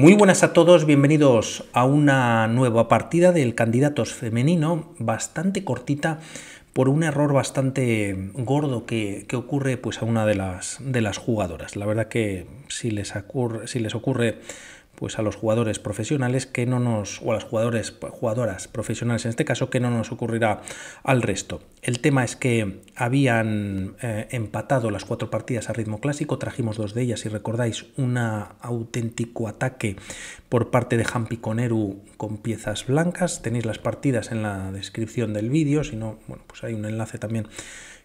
Muy buenas a todos, bienvenidos a una nueva partida del candidatos femenino, bastante cortita por un error bastante gordo que, ocurre pues, a una de las, de las jugadoras. La verdad que si les, si les ocurre pues a los jugadores profesionales que no nos, o a las jugadores, jugadoras profesionales en este caso, que no nos ocurrirá al resto. El tema es que habían eh, empatado las cuatro partidas a ritmo clásico, trajimos dos de ellas, si recordáis, un auténtico ataque por parte de Hampi Coneru con piezas blancas, tenéis las partidas en la descripción del vídeo, si no, bueno, pues hay un enlace también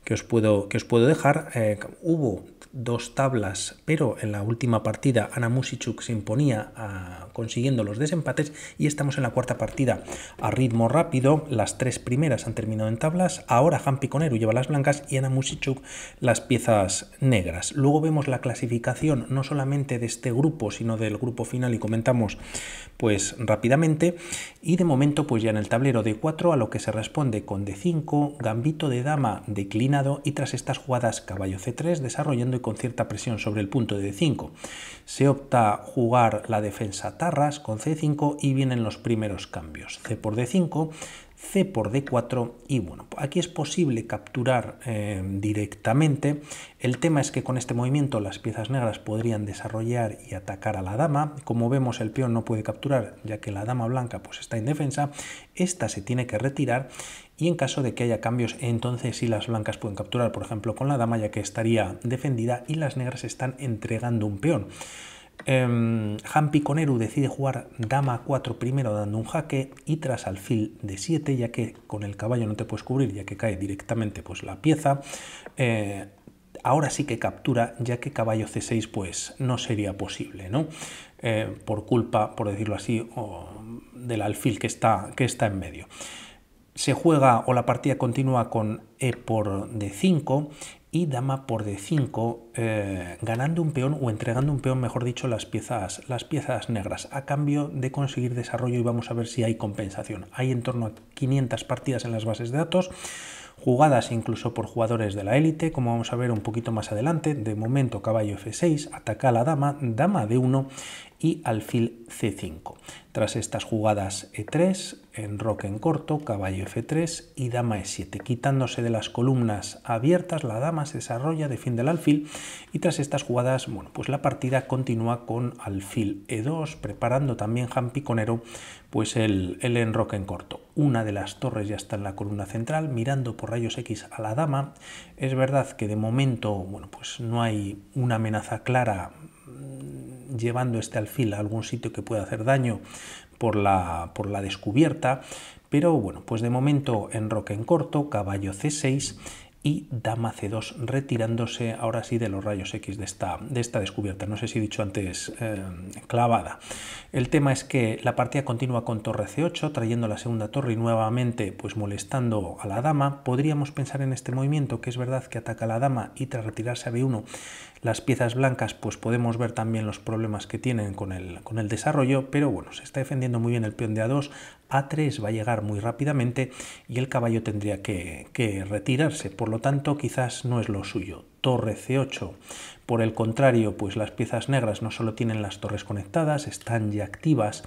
que os puedo, que os puedo dejar. Eh, hubo dos tablas, pero en la última partida Ana Musichuk se imponía ah, consiguiendo los desempates y estamos en la cuarta partida a ritmo rápido. Las tres primeras han terminado en tablas, ahora Hampi Coneru lleva las blancas y Ana Musichuk las piezas negras. Luego vemos la clasificación no solamente de este grupo, sino del grupo final y comentamos pues rápidamente y de momento pues ya en el tablero de 4 a lo que se responde con D5, gambito de dama declinado y tras estas jugadas caballo C3 desarrollando y con cierta presión sobre el punto de D5. Se opta jugar la defensa tarras con C5 y vienen los primeros cambios. C por D5, C por D4 y bueno, aquí es posible capturar eh, directamente. El tema es que con este movimiento las piezas negras podrían desarrollar y atacar a la dama. Como vemos el peón no puede capturar ya que la dama blanca pues está indefensa. Esta se tiene que retirar y en caso de que haya cambios entonces si las blancas pueden capturar por ejemplo con la dama ya que estaría defendida y las negras están entregando un peón. Hampi em, decide jugar dama 4 primero dando un jaque y tras alfil de 7 ya que con el caballo no te puedes cubrir ya que cae directamente pues la pieza. Eh, ahora sí que captura ya que caballo c6 pues no sería posible, ¿no? Eh, por culpa, por decirlo así, del alfil que está, que está en medio se juega o la partida continúa con E por D5 y dama por D5, eh, ganando un peón o entregando un peón, mejor dicho, las piezas, las piezas negras, a cambio de conseguir desarrollo y vamos a ver si hay compensación. Hay en torno a 500 partidas en las bases de datos, jugadas incluso por jugadores de la élite, como vamos a ver un poquito más adelante, de momento caballo F6, ataca a la dama, dama D1 y alfil c5. Tras estas jugadas e3, enroque en corto, caballo f3 y dama e7. Quitándose de las columnas abiertas, la dama se desarrolla, defiende el alfil y tras estas jugadas, bueno, pues la partida continúa con alfil e2, preparando también Jan Piconero pues el, el enroque en corto. Una de las torres ya está en la columna central, mirando por rayos X a la dama. Es verdad que de momento, bueno, pues no hay una amenaza clara Mm, llevando este alfil a algún sitio que pueda hacer daño por la, por la descubierta, pero bueno, pues de momento en roca en corto, caballo C6 y dama c2 retirándose ahora sí de los rayos X de esta, de esta descubierta. No sé si he dicho antes eh, clavada. El tema es que la partida continúa con torre c8 trayendo la segunda torre y nuevamente pues molestando a la dama. Podríamos pensar en este movimiento que es verdad que ataca a la dama y tras retirarse a b1 las piezas blancas pues podemos ver también los problemas que tienen con el, con el desarrollo, pero bueno, se está defendiendo muy bien el peón de a2, a3 va a llegar muy rápidamente y el caballo tendría que, retirarse, por lo tanto quizás no es lo suyo. Torre C8. Por el contrario, pues las piezas negras no solo tienen las torres conectadas, están ya activas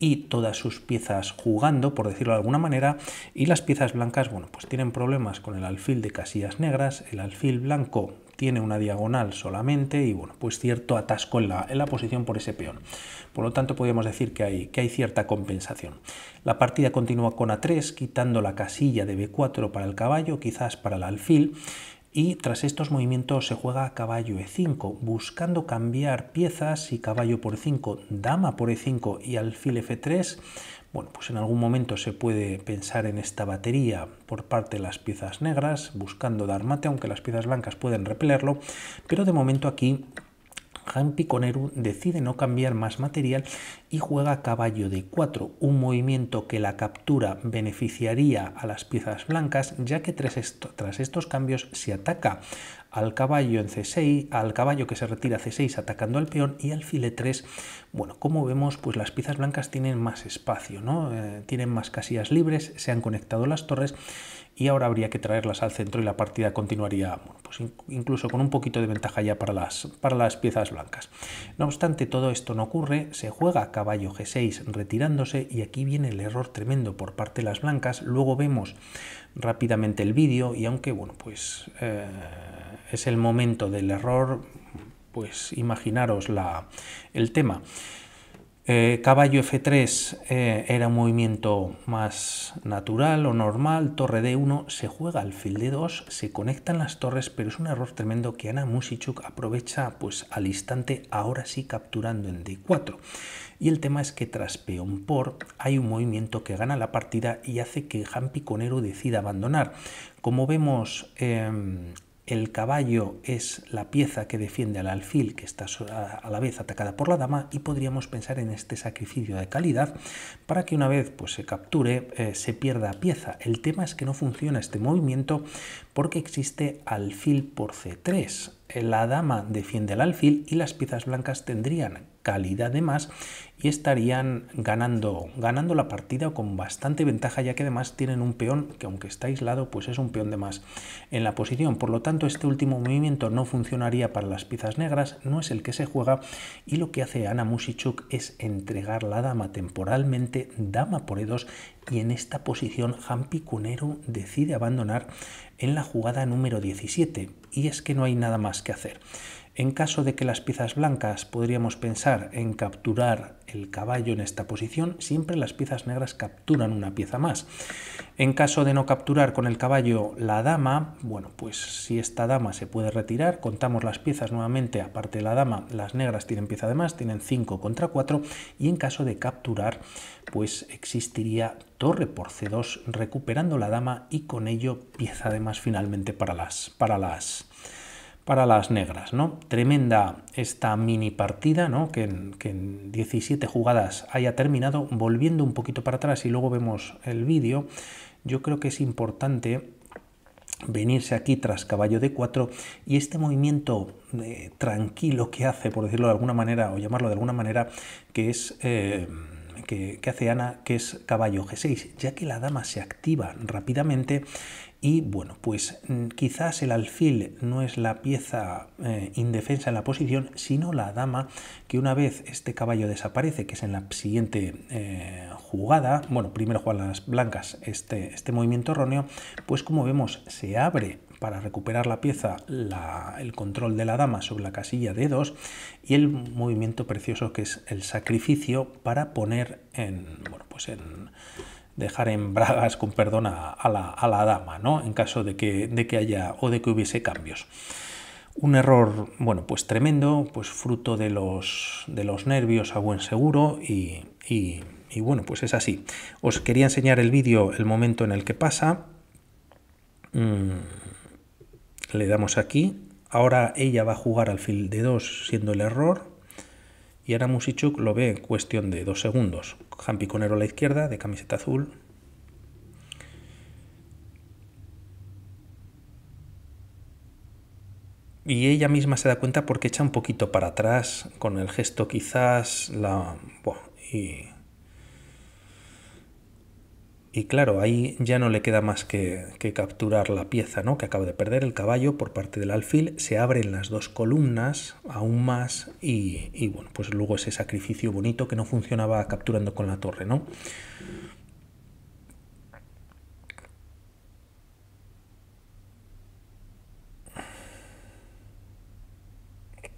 y todas sus piezas jugando, por decirlo de alguna manera, y las piezas blancas, bueno, pues tienen problemas con el alfil de casillas negras, el alfil blanco tiene una diagonal solamente y bueno, pues cierto atasco en la, en la posición por ese peón. Por lo tanto, podríamos decir que hay, que hay cierta compensación. La partida continúa con A3, quitando la casilla de B4 para el caballo, quizás para el alfil. Y tras estos movimientos se juega a caballo e5, buscando cambiar piezas y caballo por 5, e dama por e5 y alfil f3, bueno, pues en algún momento se puede pensar en esta batería por parte de las piezas negras, buscando dar mate, aunque las piezas blancas pueden repelerlo, pero de momento aquí han Piconeru decide no cambiar más material y juega caballo de 4, un movimiento que la captura beneficiaría a las piezas blancas, ya que tras, estos cambios se ataca al caballo en C6, al caballo que se retira C6 atacando al peón y al file 3 Bueno, como vemos, pues las piezas blancas tienen más espacio, ¿no? Eh, tienen más casillas libres, se han conectado las torres y ahora habría que traerlas al centro y la partida continuaría pues incluso con un poquito de ventaja ya para las, para las piezas blancas. No obstante, todo esto no ocurre, se juega caballo G6 retirándose y aquí viene el error tremendo por parte de las blancas, luego vemos rápidamente el vídeo y aunque bueno pues eh, es el momento del error pues imaginaros la, el tema. Eh, caballo F3 eh, era un movimiento más natural o normal, torre D1, se juega al alfil D2, se conectan las torres, pero es un error tremendo que Ana Musichuk aprovecha pues al instante, ahora sí capturando en D4. Y el tema es que tras peón por hay un movimiento que gana la partida y hace que Jan Piconero decida abandonar. Como vemos, em, el caballo es la pieza que defiende al alfil, que está a la vez atacada por la dama, y podríamos pensar en este sacrificio de calidad para que una vez pues, se capture, eh, se pierda pieza. El tema es que no funciona este movimiento porque existe alfil por c3. La dama defiende al alfil y las piezas blancas tendrían calidad de más y estarían ganando, ganando la partida con bastante ventaja ya que además tienen un peón que aunque está aislado pues es un peón de más en la posición. Por lo tanto este último movimiento no funcionaría para las piezas negras, no es el que se juega y lo que hace Ana Musichuk es entregar la dama temporalmente, dama por e y en esta posición Hampi Cunero decide abandonar en la jugada número 17, y es que no hay nada más que hacer. En caso de que las piezas blancas podríamos pensar en capturar el caballo en esta posición, siempre las piezas negras capturan una pieza más. En caso de no capturar con el caballo la dama, bueno, pues si esta dama se puede retirar, contamos las piezas nuevamente, aparte de la dama, las negras tienen pieza de más, tienen 5 contra 4, y en caso de capturar, pues existiría torre por C2 recuperando la dama y con ello pieza de más finalmente para las, para las para las negras. ¿no? Tremenda esta mini partida, ¿no? que, en, 17 jugadas haya terminado. Volviendo un poquito para atrás y luego vemos el vídeo, yo creo que es importante venirse aquí tras caballo d 4 y este movimiento eh, tranquilo que hace, por decirlo de alguna manera, o llamarlo de alguna manera, que es... Eh, que, que, hace Ana, que es caballo G6, ya que la dama se activa rápidamente y bueno, pues mm, quizás el alfil no es la pieza eh, indefensa en la posición, sino la dama, que una vez este caballo desaparece, que es en la siguiente eh, jugada, bueno, primero juegan las blancas este, este movimiento erróneo, pues como vemos se abre para recuperar la pieza el control de la dama sobre la casilla de dos y el movimiento precioso que es el sacrificio para poner en, bueno, pues en dejar en bragas, con perdón, a, la, dama, ¿no? En caso de que, haya o de que hubiese cambios. Un error, bueno, pues tremendo, pues fruto de los, de los nervios a buen seguro y, bueno, pues es así. Os quería enseñar el vídeo, el momento en el que pasa. Mm, le damos aquí. Ahora ella va a jugar al fil de dos, siendo el error. Y ahora Musichuk lo ve en cuestión de dos segundos jampiconero a la izquierda, de camiseta azul. Y ella misma se da cuenta porque echa un poquito para atrás, con el gesto quizás, la... Y claro, ahí ya no le queda más que, que, capturar la pieza ¿no? que acaba de perder, el caballo por parte del alfil, se abren las dos columnas aún más y, y bueno, pues luego ese sacrificio bonito que no funcionaba capturando con la torre, ¿no?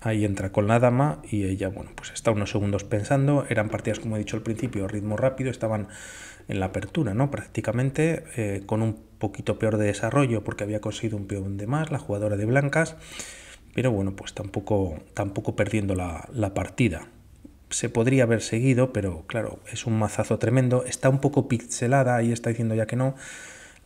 ahí entra con la dama y ella, bueno, pues está unos segundos pensando, eran partidas, como he dicho al principio, ritmo rápido, estaban en la apertura, ¿no? Prácticamente eh, con un poquito peor de desarrollo porque había conseguido un peón de más, la jugadora de blancas, pero bueno, pues tampoco, tampoco perdiendo la, partida. Se podría haber seguido, pero claro, es un mazazo tremendo. Está un poco pixelada, y está diciendo ya que no,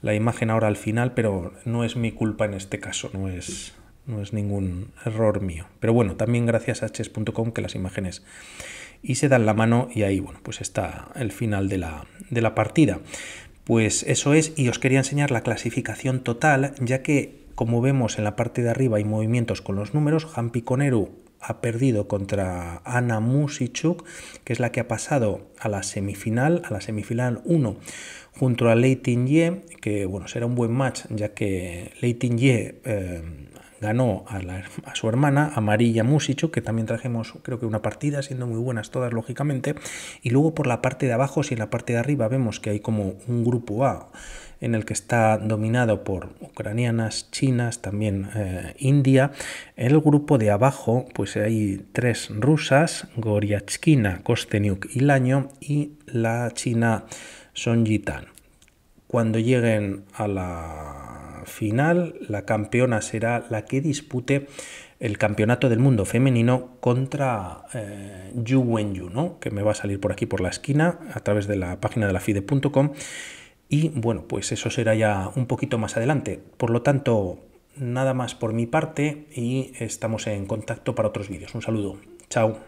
la imagen ahora al final, pero no es mi culpa en este caso, no es, no es ningún error mío. Pero bueno, también gracias a hs.com que las imágenes y se dan la mano y ahí, bueno, pues está el final de la, de la partida. Pues eso es, y os quería enseñar la clasificación total, ya que como vemos en la parte de arriba hay movimientos con los números, Han Piconeru ha perdido contra Ana Musichuk, que es la que ha pasado a la semifinal, a la semifinal 1, junto a Leiting Ye, que bueno, será un buen match, ya que Leiting Ye eh, ganó a, su hermana, Amarilla Musichu, que también trajimos creo que una partida, siendo muy buenas todas lógicamente, y luego por la parte de abajo, si en la parte de arriba vemos que hay como un grupo A en el que está dominado por ucranianas, chinas, también eh, India. En el grupo de abajo, pues hay tres rusas, Goryachkina, Kosteniuk y Laño, y la china Song Cuando lleguen a la final. La campeona será la que dispute el Campeonato del Mundo Femenino contra eh, Yu Wenyu, ¿no? que me va a salir por aquí por la esquina a través de la página de la FIDE.com. Y bueno, pues eso será ya un poquito más adelante. Por lo tanto, nada más por mi parte y estamos en contacto para otros vídeos. Un saludo. Chao.